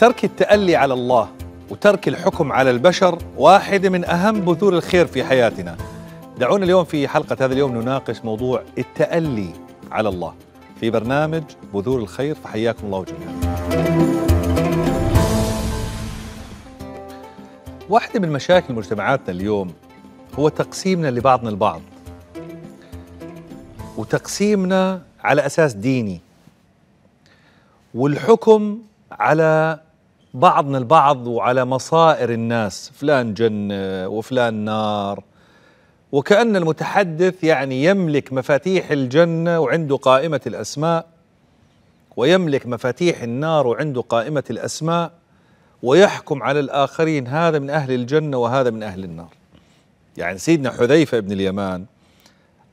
ترك التألي على الله وترك الحكم على البشر واحدة من أهم بذور الخير في حياتنا دعونا اليوم في حلقة هذا اليوم نناقش موضوع التألي على الله في برنامج بذور الخير فحياكم الله جميعا واحدة من مشاكل مجتمعاتنا اليوم هو تقسيمنا لبعضنا البعض وتقسيمنا على أساس ديني والحكم على بعضنا البعض وعلى مصائر الناس فلان جنة وفلان نار وكأن المتحدث يعني يملك مفاتيح الجنة وعنده قائمة الأسماء ويملك مفاتيح النار وعنده قائمة الأسماء ويحكم على الآخرين هذا من أهل الجنة وهذا من أهل النار يعني سيدنا حذيفة بن اليمان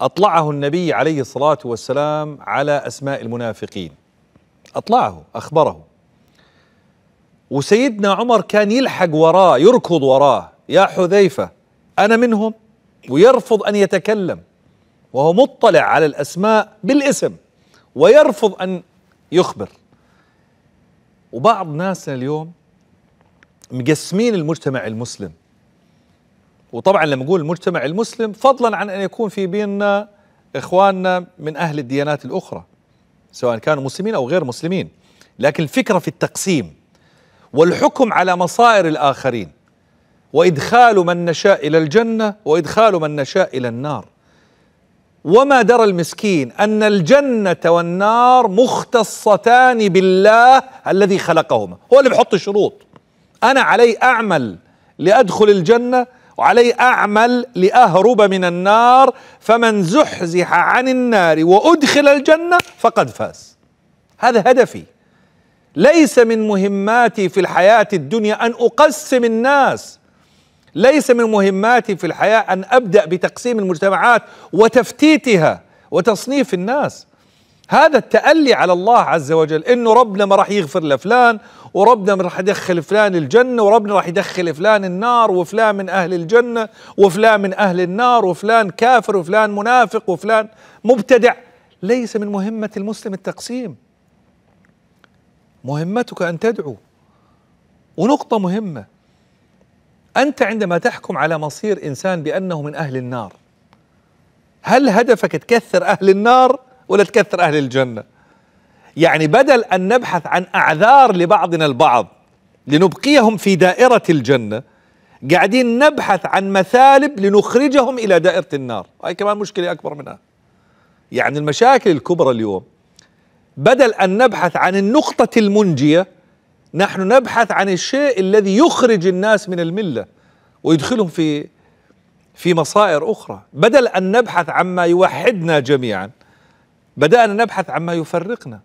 أطلعه النبي عليه الصلاة والسلام على أسماء المنافقين أطلعه أخبره وسيدنا عمر كان يلحق وراه يركض وراه يا حذيفة أنا منهم ويرفض أن يتكلم وهو مطلع على الأسماء بالاسم ويرفض أن يخبر وبعض ناسنا اليوم مقسمين المجتمع المسلم وطبعا لما نقول المجتمع المسلم فضلا عن أن يكون في بيننا إخواننا من أهل الديانات الأخرى سواء كانوا مسلمين أو غير مسلمين لكن الفكرة في التقسيم والحكم على مصائر الآخرين وإدخال من نشاء إلى الجنة وإدخال من نشاء إلى النار وما درى المسكين أن الجنة والنار مختصتان بالله الذي خلقهما هو اللي بيحط الشروط أنا علي أعمل لأدخل الجنة وعلي أعمل لأهرب من النار فمن زحزح عن النار وأدخل الجنة فقد فاز هذا هدفي ليس من مهماتي في الحياة الدنيا أن أقسم الناس ليس من مهماتي في الحياة أن أبدأ بتقسيم المجتمعات وتفتيتها وتصنيف الناس هذا التألي على الله عز وجل إنه ربنا ما راح يغفر لفلان وربنا ما راح يدخل فلان الجنة وربنا راح يدخل فلان النار وفلان من أهل الجنة وفلان من أهل النار وفلان كافر وفلان منافق وفلان مبتدع ليس من مهمة المسلم التقسيم مهمتك أن تدعو ونقطة مهمة أنت عندما تحكم على مصير إنسان بأنه من أهل النار هل هدفك تكثر أهل النار ولا تكثر أهل الجنة يعني بدل أن نبحث عن أعذار لبعضنا البعض لنبقيهم في دائرة الجنة قاعدين نبحث عن مثالب لنخرجهم إلى دائرة النار هاي كمان مشكلة أكبر منها يعني المشاكل الكبرى اليوم بدل ان نبحث عن النقطه المنجيه نحن نبحث عن الشيء الذي يخرج الناس من المله ويدخلهم في في مصائر اخرى بدل ان نبحث عما يوحدنا جميعا بدانا نبحث عما يفرقنا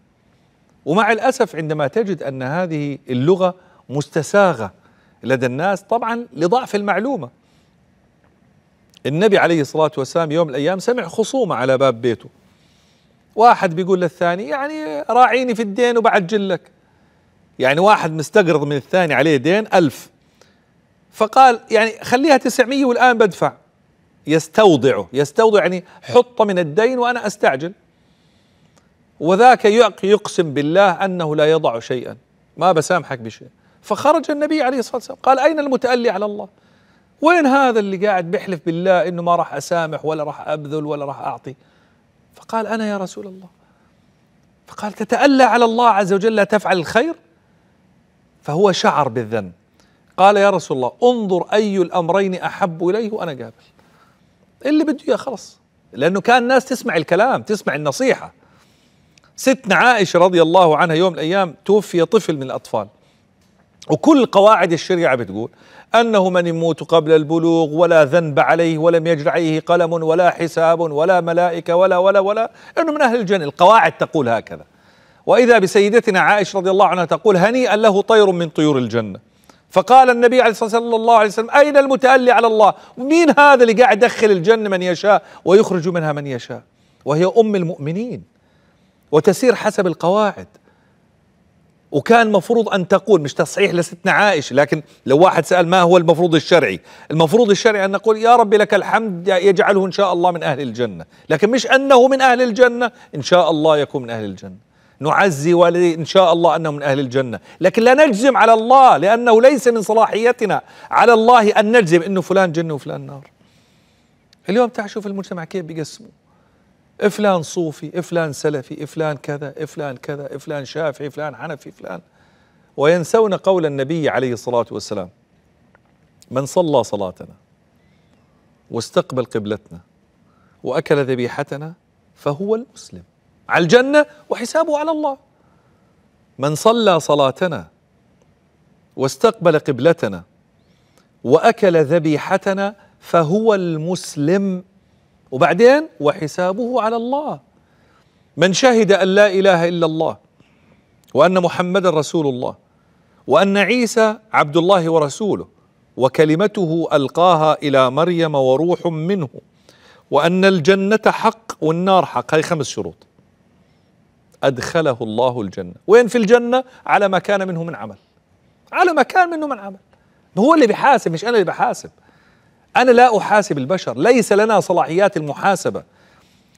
ومع الاسف عندما تجد ان هذه اللغه مستساغه لدى الناس طبعا لضعف المعلومه النبي عليه الصلاه والسلام يوم من الايام سمع خصومه على باب بيته واحد بيقول للثاني يعني راعيني في الدين وبعجل لك يعني واحد مستقرض من الثاني عليه دين ألف فقال يعني خليها 900 والآن بدفع يستوضعه يستوضع يعني حط من الدين وأنا أستعجل وذاك يقسم بالله أنه لا يضع شيئا ما بسامحك بشيء فخرج النبي عليه الصلاة والسلام قال أين المتألي على الله وين هذا اللي قاعد بيحلف بالله أنه ما راح أسامح ولا راح أبذل ولا راح أعطي فقال أنا يا رسول الله فقال تتألى على الله عز وجل لا تفعل الخير فهو شعر بالذنب قال يا رسول الله انظر أي الأمرين أحب إليه وأنا قابل اللي بده إياه خلص لأنه كان الناس تسمع الكلام تسمع النصيحة ستنا عائشة رضي الله عنها يوم الأيام توفي طفل من الأطفال وكل قواعد الشريعة بتقول أنه من يموت قبل البلوغ ولا ذنب عليه ولم يجر عليه قلم ولا حساب ولا ملائكة ولا ولا ولا أنه من أهل الجنة القواعد تقول هكذا وإذا بسيدتنا عائشة رضي الله عنها تقول هنيئا له طير من طيور الجنة فقال النبي عليه صلى الله عليه وسلم أين المتألي على الله مين هذا اللي قاعد يدخل الجنة من يشاء ويخرج منها من يشاء وهي أم المؤمنين وتسير حسب القواعد وكان المفروض أن تقول مش تصحيح لستنا عائشة لكن لو واحد سأل ما هو المفروض الشرعي المفروض الشرعي أن نقول يا رب لك الحمد يجعله إن شاء الله من أهل الجنة لكن مش أنه من أهل الجنة إن شاء الله يكون من أهل الجنة نعزي والدي إن شاء الله أنه من أهل الجنة لكن لا نجزم على الله لأنه ليس من صلاحيتنا على الله أن نجزم أنه فلان جنة وفلان نار اليوم تعال شوف المجتمع كيف بيقسموا فلان صوفي فلان سلفي فلان كذا فلان كذا فلان شافعي فلان حنفي فلان وينسون قول النبي عليه الصلاة والسلام من صلى صلاتنا واستقبل قبلتنا وأكل ذبيحتنا فهو المسلم على الجنة وحسابه على الله من صلى صلاتنا واستقبل قبلتنا وأكل ذبيحتنا فهو المسلم وبعدين وحسابه على الله من شهد أن لا إله إلا الله وأن محمد رسول الله وأن عيسى عبد الله ورسوله وكلمته ألقاها إلى مريم وروح منه وأن الجنة حق والنار حق هذه خمس شروط أدخله الله الجنة وين في الجنة على ما كان منه من عمل على ما كان منه من عمل هو اللي بيحاسب مش أنا اللي بحاسب أنا لا أحاسب البشر ليس لنا صلاحيات المحاسبة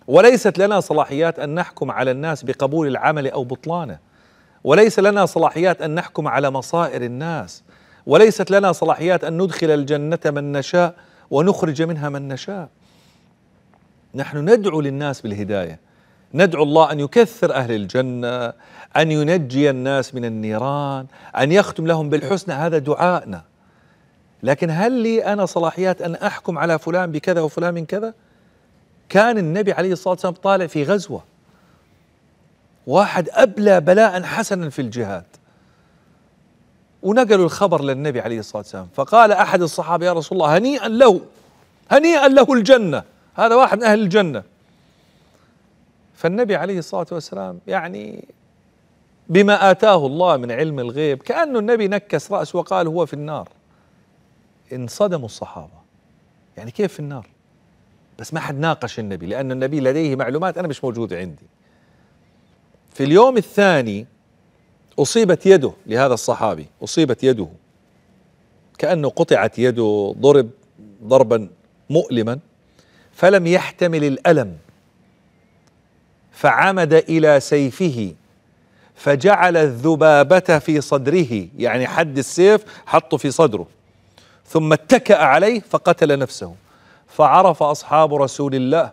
وليست لنا صلاحيات أن نحكم على الناس بقبول العمل أو بطلانه وليس لنا صلاحيات أن نحكم على مصائر الناس وليست لنا صلاحيات أن ندخل الجنة من نشاء ونخرج منها من نشاء نحن ندعو للناس بالهداية ندعو الله أن يكثر أهل الجنة أن ينجي الناس من النيران أن يختم لهم بالحسنى هذا دعائنا لكن هل لي أنا صلاحيات أن أحكم على فلان بكذا وفلان من كذا كان النبي عليه الصلاة والسلام طالع في غزوة واحد أبلى بلاء حسنا في الجهاد ونقلوا الخبر للنبي عليه الصلاة والسلام فقال أحد الصحابة يا رسول الله هنيئا له هنيئا له الجنة هذا واحد من أهل الجنة فالنبي عليه الصلاة والسلام يعني بما آتاه الله من علم الغيب كأنه النبي نكس رأسه وقال هو في النار انصدموا الصحابة يعني كيف في النار بس ما حد ناقش النبي لأن النبي لديه معلومات أنا مش موجودة عندي في اليوم الثاني أصيبت يده لهذا الصحابي أصيبت يده كأنه قطعت يده ضرب ضربا مؤلما فلم يحتمل الألم فعمد إلى سيفه فجعل الذبابة في صدره يعني حد السيف حطه في صدره ثم اتكأ عليه فقتل نفسه فعرف أصحاب رسول الله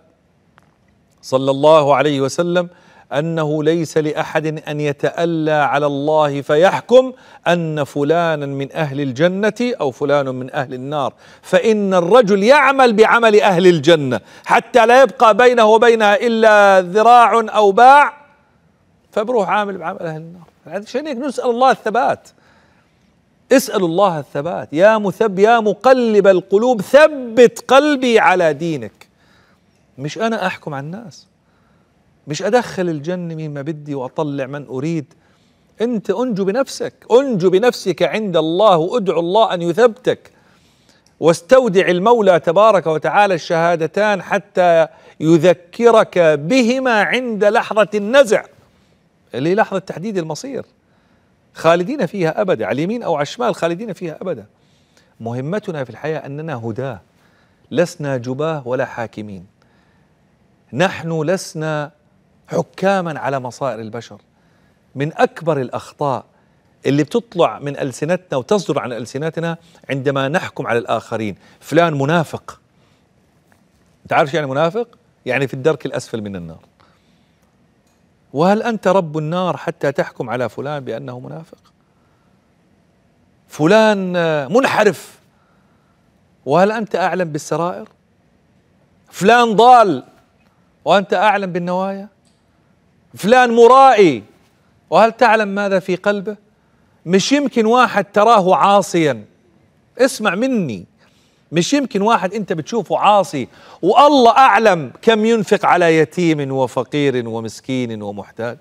صلى الله عليه وسلم أنه ليس لأحد أن يتألى على الله فيحكم أن فلانا من أهل الجنة أو فلان من أهل النار فإن الرجل يعمل بعمل أهل الجنة حتى لا يبقى بينه وبينها إلا ذراع أو باع فبروح عامل بعمل أهل النار يعني عشان نسأل الله الثبات اسألوا الله الثبات يا مثب يا مقلب القلوب ثبت قلبي على دينك مش أنا أحكم على الناس مش أدخل الجنة مين ما بدي وأطلع من أريد أنت أنجو بنفسك أنجو بنفسك عند الله وأدعو الله أن يثبتك واستودع المولى تبارك وتعالى الشهادتان حتى يذكرك بهما عند لحظة النزع اللي لحظة تحديد المصير خالدين فيها أبدا على اليمين أو على الشمال خالدين فيها أبدا مهمتنا في الحياة أننا هداة لسنا جباه ولا حاكمين نحن لسنا حكاما على مصائر البشر من أكبر الأخطاء اللي بتطلع من ألسنتنا وتصدر عن ألسنتنا عندما نحكم على الآخرين فلان منافق تعرف يعني منافق؟ يعني في الدرك الأسفل من النار وهل أنت رب النار حتى تحكم على فلان بأنه منافق فلان منحرف وهل أنت أعلم بالسرائر فلان ضال وأنت أعلم بالنوايا فلان مرائي وهل تعلم ماذا في قلبه مش يمكن واحد تراه عاصيا اسمع مني مش يمكن واحد انت بتشوفه عاصي والله اعلم كم ينفق على يتيم وفقير ومسكين ومحتاج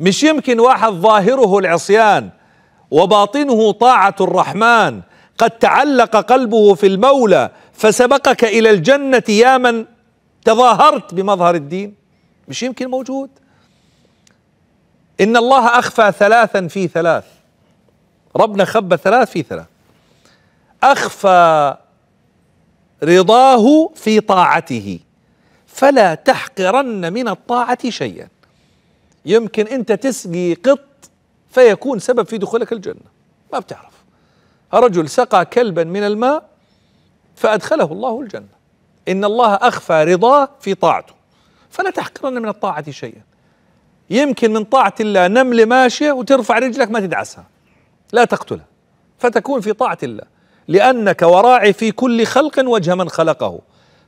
مش يمكن واحد ظاهره العصيان وباطنه طاعه الرحمن قد تعلق قلبه في المولى فسبقك الى الجنه يا من تظاهرت بمظهر الدين مش يمكن موجود ان الله اخفى ثلاثا في ثلاث ربنا خبى ثلاث في ثلاث اخفى رضاه في طاعته فلا تحقرن من الطاعه شيئا يمكن انت تسقي قط فيكون سبب في دخولك الجنه ما بتعرف رجل سقى كلبا من الماء فادخله الله الجنه ان الله اخفى رضاه في طاعته فلا تحقرن من الطاعه شيئا يمكن من طاعه الله نمله ماشيه وترفع رجلك ما تدعسها لا تقتلها فتكون في طاعه الله لأنك وراعي في كل خلق وجه من خلقه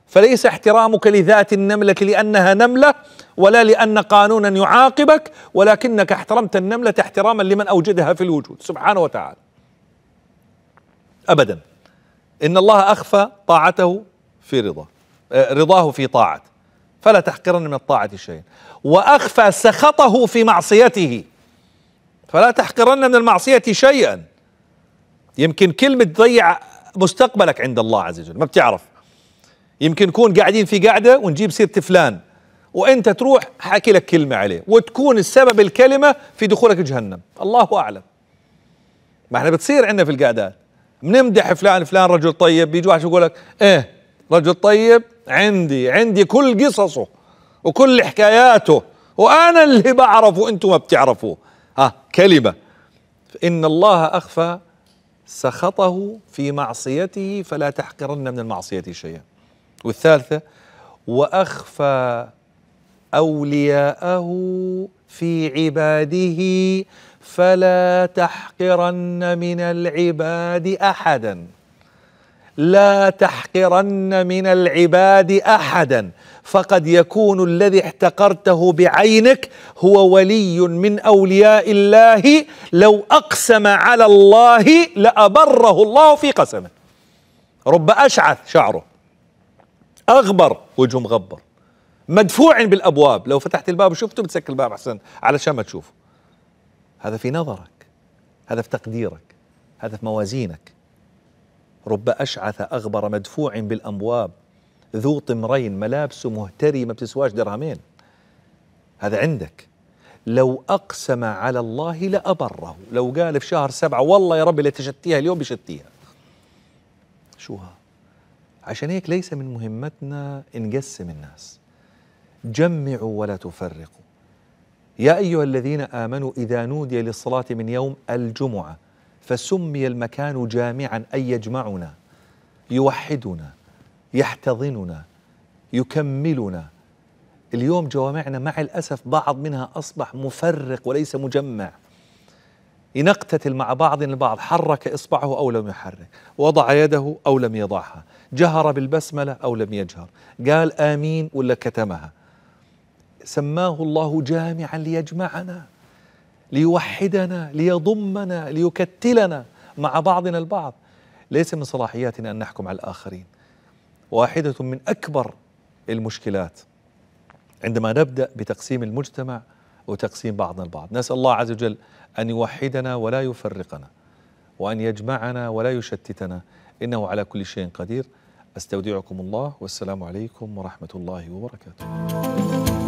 فليس احترامك لذات النملة لأنها نملة ولا لأن قانونا يعاقبك ولكنك احترمت النملة احتراما لمن أوجدها في الوجود سبحانه وتعالى أبدا إن الله أخفى طاعته في رضاه آه، رضاه في طاعته فلا تحقرن من الطاعة شيئا وأخفى سخطه في معصيته فلا تحقرن من المعصية شيئا يمكن كلمة تضيع مستقبلك عند الله عز وجل ما بتعرف يمكن نكون قاعدين في قاعدة ونجيب سيرة فلان وانت تروح حاكي لك كلمة عليه وتكون السبب الكلمة في دخولك جهنم الله أعلم ما احنا بتصير عندنا في القعدات بنمدح فلان فلان رجل طيب بيجي واحد يقول لك ايه رجل طيب عندي عندي كل قصصه وكل حكاياته وانا اللي بعرفه انتم ما بتعرفوه ها كلمه ان الله اخفى سخطه في معصيته فلا تحقرن من المعصية شيئا والثالثة وأخفى أولياءه في عباده فلا تحقرن من العباد أحدا لا تحقرن من العباد أحدا فقد يكون الذي احتقرته بعينك هو ولي من اولياء الله لو اقسم على الله لابره الله في قسمه رب اشعث شعره اغبر وجهه مغبر مدفوع بالابواب لو فتحت الباب وشفته بتسكر الباب احسن علشان ما تشوفه هذا في نظرك هذا في تقديرك هذا في موازينك رب اشعث اغبر مدفوع بالابواب ذو طمرين ملابسه مهتري ما بتسواش درهمين هذا عندك لو أقسم على الله لأبره لو قال في شهر سبعة والله يا ربي لتشتيها اليوم بشتيها شو ها عشان هيك ليس من مهمتنا نقسم الناس جمعوا ولا تفرقوا يا أيها الذين آمنوا إذا نودي للصلاة من يوم الجمعة فسمي المكان جامعا أي يجمعنا يوحدنا يحتضننا يكملنا اليوم جوامعنا مع الأسف بعض منها أصبح مفرق وليس مجمع ينقتتل مع بعض البعض حرك إصبعه أو لم يحرك وضع يده أو لم يضعها جهر بالبسملة أو لم يجهر قال آمين ولا كتمها سماه الله جامعا ليجمعنا ليوحدنا ليضمنا ليكتلنا مع بعضنا البعض ليس من صلاحياتنا أن نحكم على الآخرين واحدة من أكبر المشكلات عندما نبدأ بتقسيم المجتمع وتقسيم بعضنا البعض نسأل الله عز وجل أن يوحدنا ولا يفرقنا وأن يجمعنا ولا يشتتنا إنه على كل شيء قدير أستودعكم الله والسلام عليكم ورحمة الله وبركاته